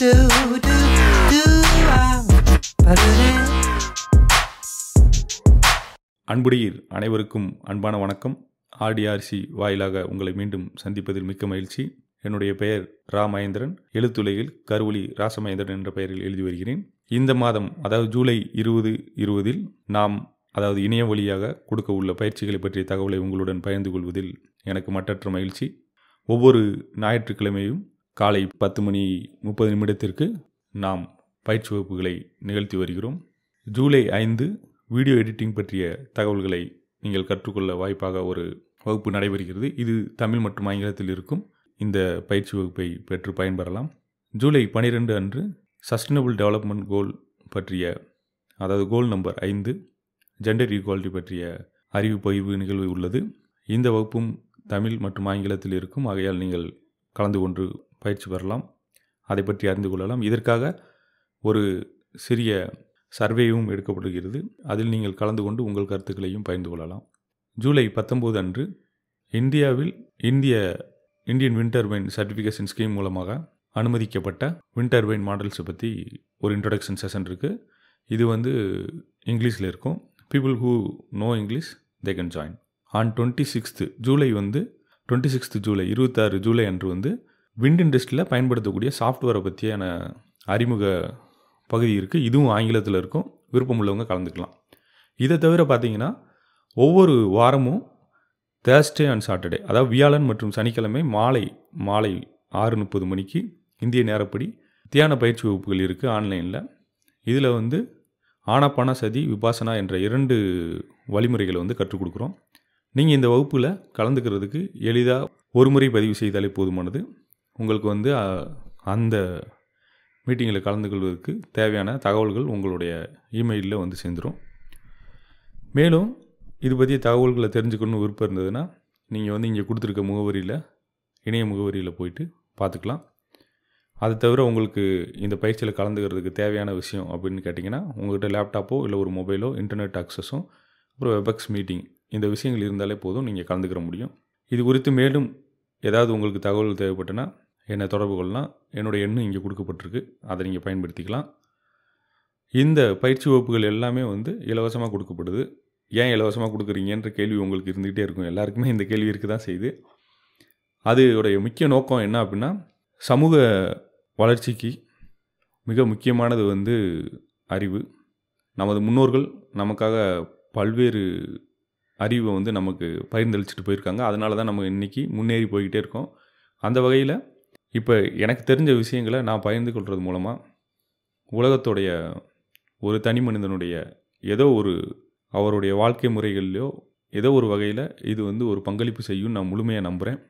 do, do, do, அன்புடையீர் அனைவருக்கும் அன்பான வணக்கம் ஆர்டிஆர்சி வாயிலாக உங்களை மீண்டும் சந்திப்பதில் மிக்க மகிழ்ச்சி என்னுடைய பெயர் ரா மகேந்திரன் எழுத்துலையில் கருவொலி ராசமகேந்திரன் என்ற பெயரில் எழுதி வருகிறேன் இந்த மாதம் அதாவது ஜூலை இருபது இருபதில் நாம் அதாவது இணைய வழியாக கொடுக்க உள்ள பயிற்சிகளை பற்றிய தகவலை உங்களுடன் பகிர்ந்து கொள்வதில் எனக்கு மற்றற்ற மகிழ்ச்சி ஒவ்வொரு ஞாயிற்றுக்கிழமையும் காலை பத்து மணி முப்பது நிமிடத்திற்கு நாம் பயிற்சி வகுப்புகளை நிகழ்த்தி வருகிறோம் ஜூலை ஐந்து வீடியோ எடிட்டிங் பற்றிய தகவல்களை நீங்கள் கற்றுக்கொள்ள வாய்ப்பாக ஒரு வகுப்பு நடைபெறுகிறது இது தமிழ் மற்றும் ஆங்கிலத்தில் இருக்கும் இந்த பயிற்சி வகுப்பை பெற்று பயன்பெறலாம் ஜூலை பனிரெண்டு அன்று சஸ்டைனபிள் டெவலப்மெண்ட் கோல் பற்றிய அதாவது கோல் நம்பர் ஐந்து ஜெண்டர் ஈக்வாலிட்டி பற்றிய அறிவு பகிர்வு நிகழ்வு உள்ளது இந்த வகுப்பும் தமிழ் மற்றும் ஆங்கிலத்தில் இருக்கும் ஆகையால் நீங்கள் கலந்து கொண்டு பயிற்சி பெறலாம் அதை பற்றி அறிந்து கொள்ளலாம் இதற்காக ஒரு சிறிய சர்வேவும் எடுக்கப்படுகிறது அதில் நீங்கள் கலந்து கொண்டு உங்கள் கருத்துக்களையும் பகிர்ந்து கொள்ளலாம் ஜூலை பத்தொம்போது அன்று இந்தியாவில் இந்திய Indian wind turbine certification scheme மூலமாக அனுமதிக்கப்பட்ட விண்ட் டர்பைன் மாடல்ஸை பற்றி ஒரு இன்ட்ரடக்ஷன் செஷன் இருக்குது இது வந்து இங்கிலீஷில் இருக்கும் people who know English they can join on twenty sixth July வந்து டுவெண்ட்டி சிக்ஸ்த்து ஜூலை இருபத்தாறு ஜூலை அன்று வந்து விண்ட் இண்டஸ்ட்ரியில் பயன்படுத்தக்கூடிய சாஃப்ட்வேரை பற்றியான அறிமுக பகுதி இருக்குது இதுவும் ஆங்கிலத்தில் இருக்கும் விருப்பம் உள்ளவங்க கலந்துக்கலாம் இதை தவிர பார்த்தீங்கன்னா ஒவ்வொரு வாரமும் தேர்ஸ்டே அண்ட் சாட்டர்டே அதாவது வியாழன் மற்றும் சனிக்கிழமை மாலை மாலை ஆறு முப்பது மணிக்கு இந்திய நேரப்படி தியான பயிற்சி வகுப்புகள் இருக்குது ஆன்லைனில் இதில் வந்து ஆனப்பான சதி விபாசனா என்ற இரண்டு வழிமுறைகளை வந்து கற்றுக் கொடுக்குறோம் நீங்கள் இந்த வகுப்பில் கலந்துக்கிறதுக்கு எளிதாக ஒரு முறை பதிவு செய்தாலே போதுமானது உங்களுக்கு வந்து அந்த மீட்டிங்கில் கலந்து கொள்வதற்கு தேவையான தகவல்கள் உங்களுடைய இமெயிலில் வந்து சேர்ந்துடும் மேலும் இது பற்றிய தகவல்களை தெரிஞ்சுக்கணும்னு விருப்பம் இருந்ததுன்னா நீங்கள் வந்து இங்கே கொடுத்துருக்க முகவரியில் இணைய முகவரியில் போயிட்டு பார்த்துக்கலாம் அது தவிர உங்களுக்கு இந்த பயிற்சியில் கலந்துக்கிறதுக்கு தேவையான விஷயம் அப்படின்னு கேட்டிங்கன்னா உங்கள்கிட்ட லேப்டாப்போ இல்லை ஒரு மொபைலோ இன்டர்நெட் ஆக்சஸும் அப்புறம் வெபக்ஸ் மீட்டிங் இந்த விஷயங்கள் இருந்தாலே போதும் நீங்கள் கலந்துக்கிற முடியும் இது குறித்து மேலும் ஏதாவது உங்களுக்கு தகவல் தேவைப்பட்டனா என்னை தொடர்பு கொள்ளலாம் என்னுடைய எண்ணும் இங்கே கொடுக்கப்பட்டிருக்கு அதை நீங்கள் பயன்படுத்திக்கலாம் இந்த பயிற்சி வகுப்புகள் எல்லாமே வந்து இலவசமாக கொடுக்கப்படுது ஏன் இலவசமாக கொடுக்குறீங்கன்ற கேள்வி உங்களுக்கு இருந்துக்கிட்டே இருக்கும் எல்லாருக்குமே இந்த கேள்வி இருக்க தான் செய்யுது அதோடைய முக்கிய நோக்கம் என்ன அப்படின்னா சமூக வளர்ச்சிக்கு மிக முக்கியமானது வந்து அறிவு நமது முன்னோர்கள் நமக்காக பல்வேறு அறிவை வந்து நமக்கு பகிர்ந்தளிச்சிட்டு போயிருக்காங்க அதனால தான் நம்ம இன்றைக்கி முன்னேறி போய்கிட்டே இருக்கோம் அந்த வகையில் இப்போ எனக்கு தெரிஞ்ச விஷயங்களை நான் பகிர்ந்து கொள்வது மூலமாக உலகத்துடைய ஒரு தனி மனிதனுடைய ஏதோ ஒரு அவருடைய வாழ்க்கை முறைகள்லையோ ஏதோ ஒரு வகையில் இது வந்து ஒரு பங்களிப்பு செய்யும் நான் முழுமையாக நம்புகிறேன்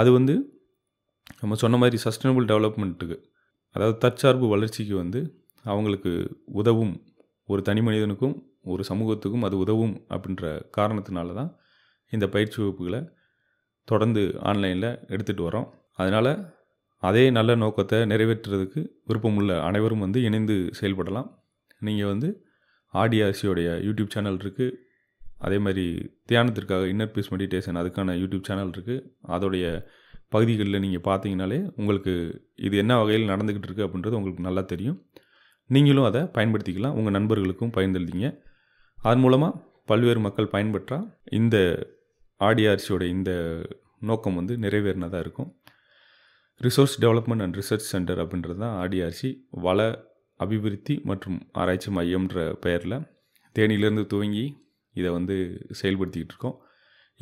அது வந்து நம்ம சொன்ன மாதிரி சஸ்டைனபிள் டெவலப்மெண்ட்டுக்கு அதாவது தற்சார்பு வளர்ச்சிக்கு வந்து அவங்களுக்கு உதவும் ஒரு தனி மனிதனுக்கும் ஒரு சமூகத்துக்கும் அது உதவும் அப்படின்ற காரணத்தினால தான் இந்த பயிற்சி வகுப்புகளை தொடர்ந்து ஆன்லைனில் எடுத்துகிட்டு வரோம் அதனால் அதே நல்ல நோக்கத்தை நிறைவேற்றுறதுக்கு விருப்பமுள்ள அனைவரும் வந்து இணைந்து செயல்படலாம் நீங்கள் வந்து ஆடியாசியோடைய யூடியூப் சேனல் இருக்குது அதே மாதிரி தியானத்திற்காக இன்னர் பீஸ் மெடிடேஷன் அதுக்கான யூடியூப் சேனல் இருக்குது அதோடைய பகுதிகளில் நீங்கள் பார்த்தீங்கனாலே உங்களுக்கு இது என்ன வகையில் நடந்துக்கிட்டு இருக்குது அப்படின்றது உங்களுக்கு நல்லா தெரியும் நீங்களும் அதை பயன்படுத்திக்கலாம் உங்கள் நண்பர்களுக்கும் பயன்படுத்திங்க அதன் மூலமாக பல்வேறு மக்கள் பயன்பற்றால் இந்த ஆடிஆர்சியோட இந்த நோக்கம் வந்து நிறைவேறினதாக இருக்கும் resource development and research centre அப்படின்றது தான் ஆடிஆர்சி வள அபிவிருத்தி மற்றும் ஆராய்ச்சி மையம்ன்ற பெயரில் தேனியிலேருந்து துவங்கி இதை வந்து செயல்படுத்திக்கிட்டு இருக்கோம்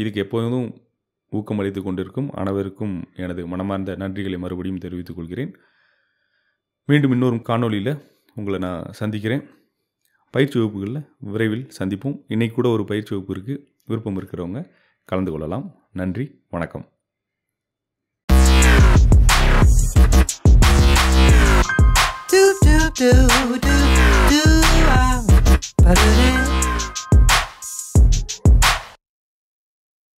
இதுக்கு எப்போதும் அளித்து கொண்டிருக்கும் அனைவருக்கும் எனது மனமார்ந்த நன்றிகளை மறுபடியும் தெரிவித்துக் கொள்கிறேன் மீண்டும் இன்னொரு காணொலியில் உங்களை நான் சந்திக்கிறேன் பயிற்சி வகுப்புகளில் விரைவில் சந்திப்போம் இன்றைக்கு கூட ஒரு பயிற்சி வகுப்பு இருக்குது விருப்பம் இருக்கிறவங்க கலந்து கொள்ளலாம் நன்றி வணக்கம் do do do. I,